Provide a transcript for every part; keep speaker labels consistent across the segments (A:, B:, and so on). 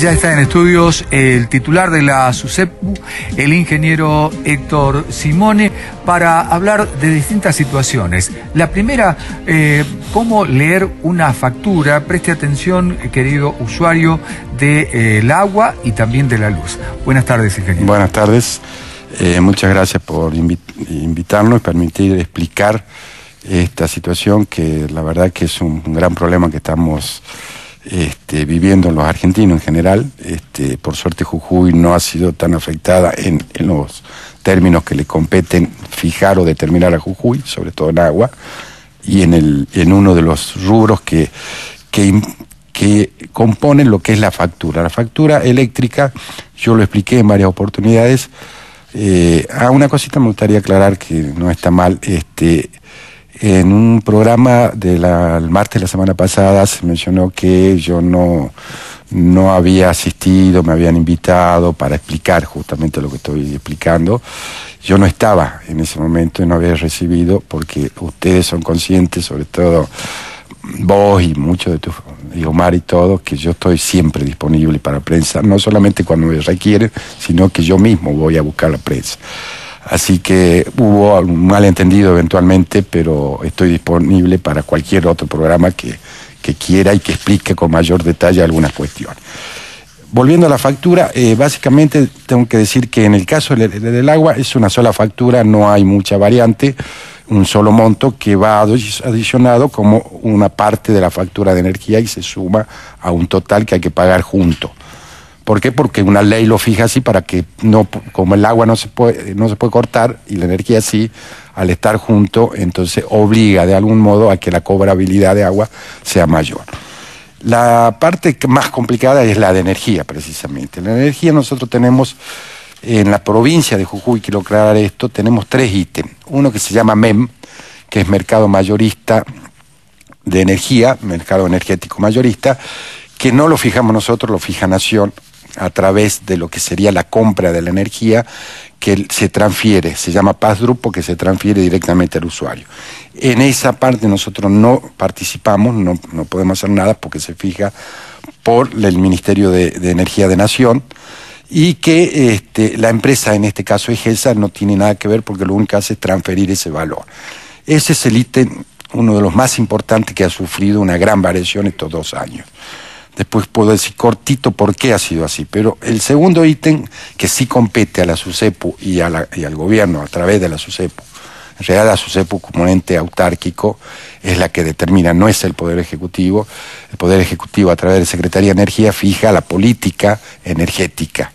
A: Ya está en estudios el titular de la Susep, el ingeniero Héctor Simone, para hablar de distintas situaciones. La primera, eh, cómo leer una factura. Preste atención, querido usuario, del de, eh, agua y también de la luz. Buenas tardes, ingeniero. Buenas
B: tardes. Eh, muchas gracias por invitarnos y permitir explicar esta situación que la verdad que es un gran problema que estamos este, viviendo los argentinos en general. Este, por suerte Jujuy no ha sido tan afectada en, los términos que le competen fijar o determinar a Jujuy, sobre todo en agua, y en, el, en uno de los rubros que, que, componen lo que es la factura. La factura eléctrica, yo lo expliqué en varias oportunidades, eh, a ah, una cosita me gustaría aclarar que no está mal. Este, en un programa del martes de la semana pasada se mencionó que yo no, no había asistido, me habían invitado para explicar justamente lo que estoy explicando. Yo no estaba en ese momento y no había recibido, porque ustedes son conscientes, sobre todo vos y muchos de tus, y Omar y todos, que yo estoy siempre disponible para prensa, no solamente cuando me requieren, sino que yo mismo voy a buscar la prensa. Así que hubo algún malentendido eventualmente, pero estoy disponible para cualquier otro programa que, quiera y que explique con mayor detalle algunas cuestiones. Volviendo a la factura, eh, básicamente tengo que decir que en el caso del, agua es una sola factura, no hay mucha variante, un solo monto que va adicionado como una parte de la factura de energía y se suma a un total que hay que pagar junto. ¿Por qué? Porque una ley lo fija así para que no, como el agua no se puede, no se puede cortar y la energía sí, al estar junto, entonces obliga de algún modo a que la cobrabilidad de agua sea mayor. La parte más complicada es la de energía, precisamente. La energía nosotros tenemos en la provincia de Jujuy, quiero aclarar esto, tenemos tres ítems. Uno que se llama MEM, que es mercado mayorista de energía, mercado energético mayorista, que no lo fijamos nosotros, lo fija Nación a través de lo que sería la compra de la energía que se transfiere, se llama PASDRUP que se transfiere directamente al usuario. En esa parte nosotros no participamos, no, podemos hacer nada porque se fija por el Ministerio de, Energía de Nación y que este, la empresa, en este caso EGESA, no tiene nada que ver porque lo único que hace es transferir ese valor. Ese es el ítem, uno de los más importantes que ha sufrido una gran variación estos dos años. Después puedo decir cortito por qué ha sido así. Pero el segundo ítem que sí compete a la SUSEPU y, al gobierno a través de la SUSEPU, en realidad la SUSEPU como ente autárquico es la que determina, no es el Poder Ejecutivo. El Poder Ejecutivo a través de Secretaría de Energía fija la política energética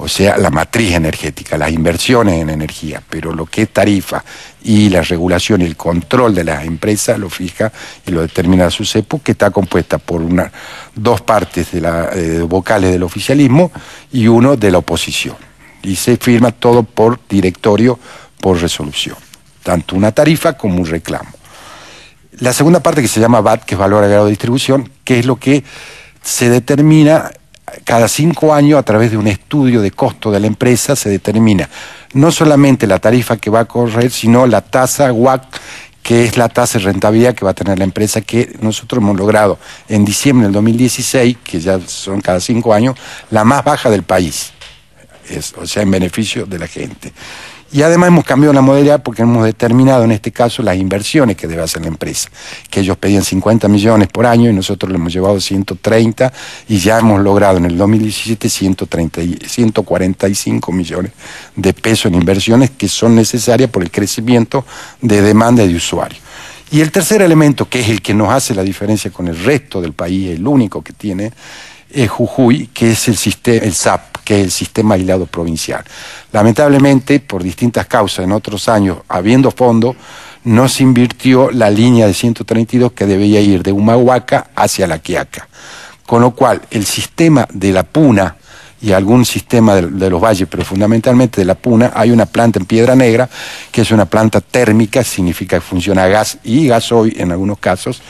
B: o sea, la matriz energética, las inversiones en energía, pero lo que es tarifa y la regulación y el control de las empresas lo fija y lo determina su CEPU, que está compuesta por dos partes de la, eh, vocales del oficialismo y uno de la oposición. Y se firma todo por directorio, por resolución, tanto una tarifa como un reclamo. La segunda parte que se llama VAT, que es valor agregado de distribución, que es lo que se determina cada cinco años, a través de un estudio de costo de la empresa, se determina no solamente la tarifa que va a correr, sino la tasa WAC, que es la tasa de rentabilidad que va a tener la empresa, que nosotros hemos logrado en diciembre del 2016, que ya son cada cinco años, la más baja del país, es, o sea, en beneficio de la gente. Y además hemos cambiado la modalidad porque hemos determinado en este caso las inversiones que debe hacer la empresa, que ellos pedían 50 millones por año y nosotros le hemos llevado 130 y ya hemos logrado en el 2017 130, 145 millones de pesos en inversiones que son necesarias por el crecimiento de demanda de usuarios. Y el tercer elemento, que es el que nos hace la diferencia con el resto del país, el único que tiene, es Jujuy, que es el sistema, el SAP, que es el sistema aislado provincial. Lamentablemente, por distintas causas, en otros años, habiendo fondo, no se invirtió la línea de 132 que debía ir de Humahuaca hacia La Quiaca. Con lo cual, el sistema de la Puna, y algún sistema de, los valles, pero fundamentalmente de la Puna, hay una planta en Piedra Negra, que es una planta térmica, significa que funciona a gas y hoy, en algunos casos,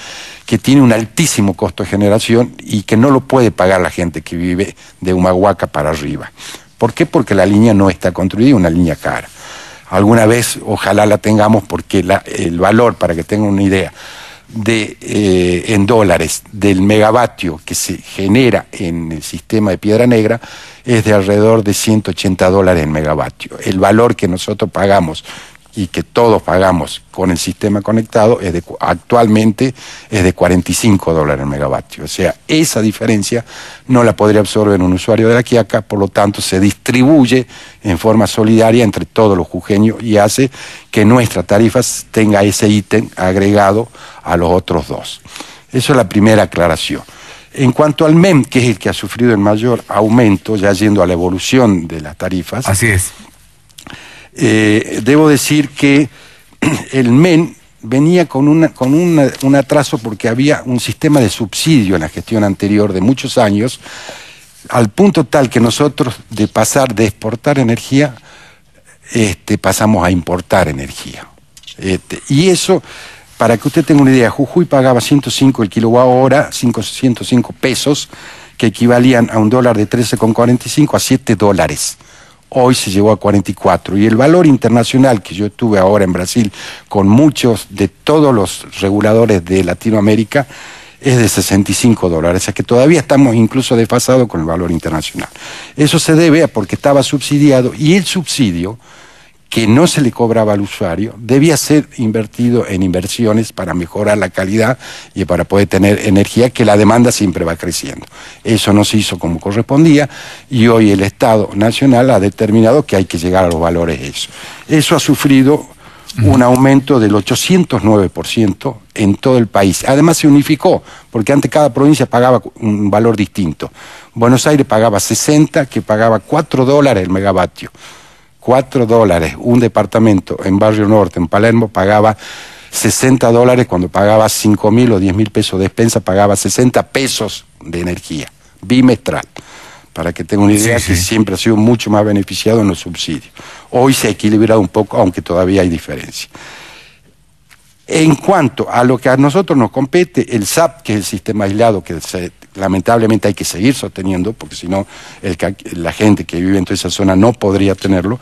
B: que tiene un altísimo costo de generación y que no lo puede pagar la gente que vive de Humahuaca para arriba. ¿Por qué? Porque la línea no está construida, una línea cara. Alguna vez, ojalá la tengamos, porque el valor, para que tengan una idea, de, eh, en dólares del megavatio que se genera en el sistema de piedra negra es de alrededor de 180 dólares en megavatio. El valor que nosotros pagamos y que todos pagamos con el sistema conectado es de, actualmente es de 45 dólares el megavatio. O sea, esa diferencia no la podría absorber un usuario de la Quiaca, por lo tanto se distribuye en forma solidaria entre todos los jujeños y hace que nuestra tarifa tenga ese ítem agregado a los otros dos. Eso es la primera aclaración. En cuanto al MEM, que es el que ha sufrido el mayor aumento, ya yendo a la evolución de las tarifas. Así es. Eh, debo decir que el MEN venía con, una, con un atraso porque había un sistema de subsidio en la gestión anterior de muchos años, al punto tal que nosotros de pasar de exportar energía, este, pasamos a importar energía. Este, y eso, para que usted tenga una idea, Jujuy pagaba 105 el kilowatt hora, 105 pesos, que equivalían a un dólar de 13,45 a 7 dólares hoy se llegó a 44. Y el valor internacional que yo tuve ahora en Brasil con muchos de todos los reguladores de Latinoamérica es de 65 dólares, o sea que todavía estamos incluso desfasados con el valor internacional. Eso se debe a porque estaba subsidiado y el subsidio que no se le cobraba al usuario debía ser invertido en inversiones para mejorar la calidad y para poder tener energía, que la demanda siempre va creciendo. Eso no se hizo como correspondía y hoy el Estado Nacional ha determinado que hay que llegar a los valores de eso. Eso ha sufrido un aumento del 809% en todo el país. Además se unificó, porque antes cada provincia pagaba un valor distinto. Buenos Aires pagaba 60, que pagaba 4 dólares el megavatio. 4 dólares un departamento en Barrio Norte, en Palermo, pagaba 60 dólares cuando pagaba 5 mil o 10 mil pesos de despensa, pagaba 60 pesos de energía bimestral. Para que tenga una idea, que siempre ha sido mucho más beneficiado en los subsidios. Hoy se ha equilibrado un poco, aunque todavía hay diferencia. En cuanto a lo que a nosotros nos compete, el SAP, que es el sistema aislado que se lamentablemente hay que seguir sosteniendo, porque si no la gente que vive en toda esa zona no podría tenerlo,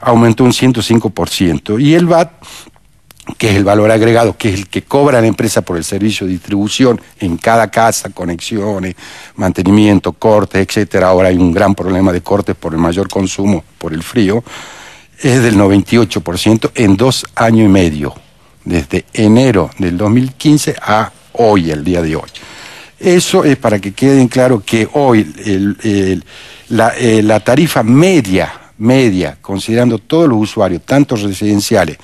B: aumentó un 105%. Y el VAT, que es el valor agregado, que es el que cobra la empresa por el servicio de distribución en cada casa, conexiones, mantenimiento, cortes, etcétera. Ahora hay un gran problema de cortes por el mayor consumo, por el frío, es del 98% en dos años y medio, desde enero del 2015 a hoy, el día de hoy. Eso es para que queden claro que hoy eh, la, tarifa media, media, considerando todos los usuarios, tanto residenciales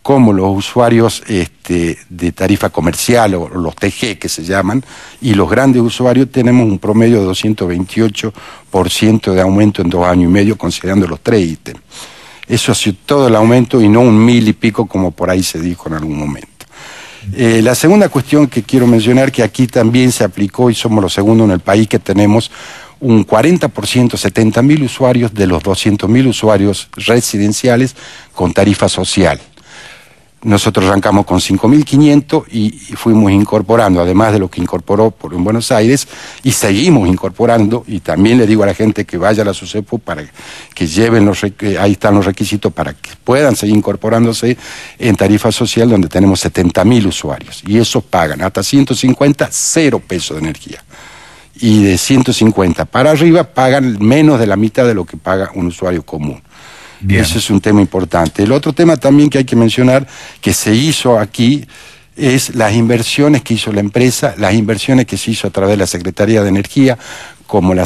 B: como los usuarios este, de tarifa comercial o los TG que se llaman, y los grandes usuarios tenemos un promedio de 228% de aumento en dos años y medio, considerando los tres ítems. Eso ha sido todo el aumento y no un mil y pico como por ahí se dijo en algún momento. Eh, la segunda cuestión que quiero mencionar, que aquí también se aplicó y somos los segundos en el país que tenemos un 40%, mil usuarios de los mil usuarios residenciales con tarifa social. Nosotros arrancamos con 5.500 y, fuimos incorporando, además de lo que incorporó por en Buenos Aires, y seguimos incorporando, y también le digo a la gente que vaya a la SUSEPO para que lleven los, eh, ahí están los requisitos para que puedan seguir incorporándose en tarifa social donde tenemos 70.000 usuarios, y esos pagan hasta 150, cero pesos de energía y de 150 para arriba pagan menos de la mitad de lo que paga un usuario común. Ese es un tema importante. El otro tema también que hay que mencionar, que se hizo aquí, es las inversiones que hizo la empresa, las inversiones que se hizo a través de la Secretaría de Energía, como la,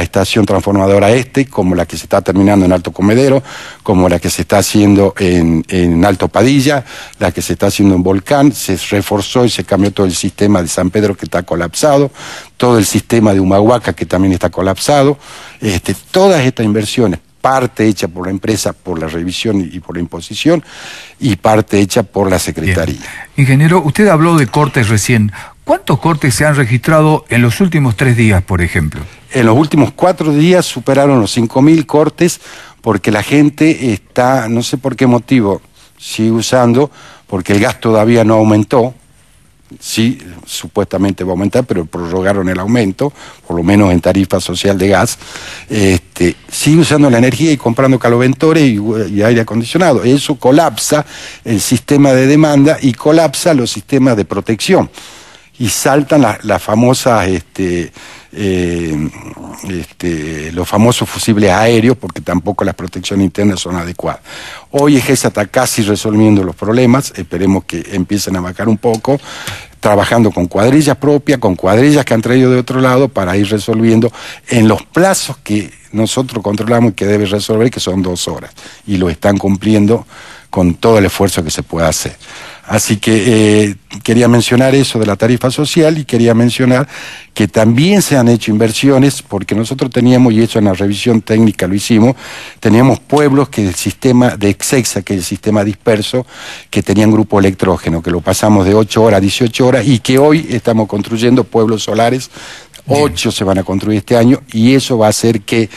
B: estación transformadora este, como la que se está terminando en Alto Comedero, como la que se está haciendo en, Alto Padilla, la que se está haciendo en Volcán, se reforzó y se cambió todo el sistema de San Pedro que está colapsado, todo el sistema de Humahuaca que también está colapsado, este, todas estas inversiones parte hecha por la empresa por la revisión y por la imposición y parte hecha por la Secretaría.
A: Ingeniero, usted habló de cortes recién. ¿Cuántos cortes se han registrado en los últimos tres días, por ejemplo?
B: En los últimos cuatro días superaron los 5.000 cortes porque la gente está, no sé por qué motivo, sigue usando, porque el gas todavía no aumentó, sí supuestamente va a aumentar, pero prorrogaron el aumento, por lo menos en tarifa social de gas, este, sigue usando la energía y comprando caloventores y, aire acondicionado. Eso colapsa el sistema de demanda y colapsa los sistemas de protección y saltan las, famosas, este, eh, este, los famosos fusibles aéreos, porque tampoco las protecciones internas son adecuadas. Hoy EGESA está casi resolviendo los problemas, esperemos que empiecen a bajar un poco, trabajando con cuadrillas propias, con cuadrillas que han traído de otro lado para ir resolviendo en los plazos que nosotros controlamos y que debe resolver, que son dos horas, y lo están cumpliendo con todo el esfuerzo que se pueda hacer. Así que eh, quería mencionar eso de la tarifa social y quería mencionar que también se han hecho inversiones, porque nosotros teníamos, y eso en la revisión técnica lo hicimos, teníamos pueblos que el sistema de Exexa, que es el sistema disperso, que tenían grupo electrógeno, que lo pasamos de 8 horas a 18 horas y que hoy estamos construyendo pueblos solares, 8 se van a construir este año y eso va a hacer que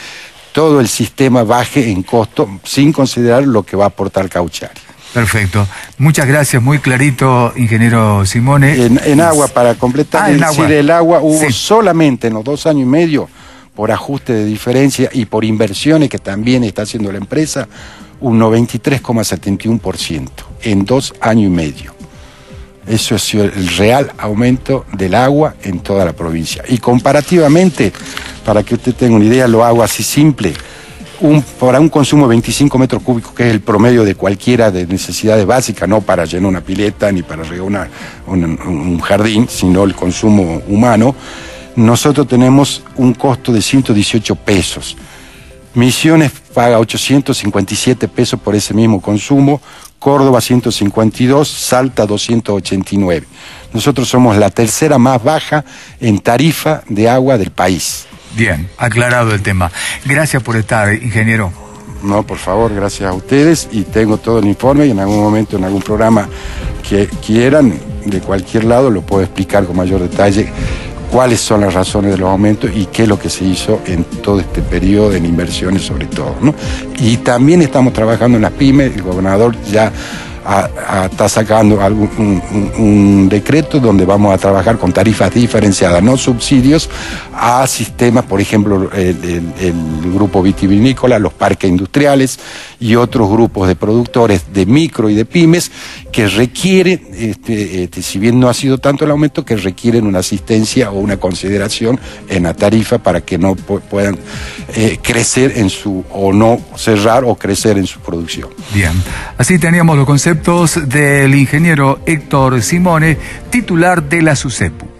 B: todo el sistema baje en costo sin considerar lo que va a aportar Cauchari.
A: Perfecto. Muchas gracias, muy clarito, ingeniero Simone. En, agua, para completar, ah, decir, el
B: agua hubo solamente en los dos años y medio, por ajuste de diferencia y por inversiones que también está haciendo la empresa, un 93,71% en dos años y medio. Eso es el real aumento del agua en toda la provincia. Y comparativamente, para que usted tenga una idea, lo hago así simple para un consumo de 25 metros cúbicos, que es el promedio de cualquiera de necesidades básicas, no para llenar una pileta ni para regar un jardín, sino el consumo humano, nosotros tenemos un costo de 118 pesos. Misiones paga 857 pesos por ese mismo consumo, Córdoba 152, Salta 289. Nosotros somos la tercera más baja en tarifa de agua del país.
A: Bien, aclarado el tema. Gracias por estar, ingeniero.
B: No, por favor, gracias a ustedes y tengo todo el informe y en algún momento, en algún programa que quieran, de cualquier lado, lo puedo explicar con mayor detalle cuáles son las razones de los aumentos y qué es lo que se hizo en todo este periodo en inversiones sobre todo. ¿no? Y también estamos trabajando en las pymes, el gobernador ya está sacando algún, un, decreto donde vamos a trabajar con tarifas diferenciadas, no subsidios, a sistemas, por ejemplo, el, grupo vitivinícola, los parques industriales y otros grupos de productores de micro y de pymes que requieren, este, este, si bien no ha sido tanto el aumento, que requieren una asistencia o una consideración en la tarifa para que no puedan eh, crecer en su, o no cerrar o crecer en su producción.
A: Bien, así teníamos los conceptos del ingeniero Héctor Simone, titular de la SUCEPU.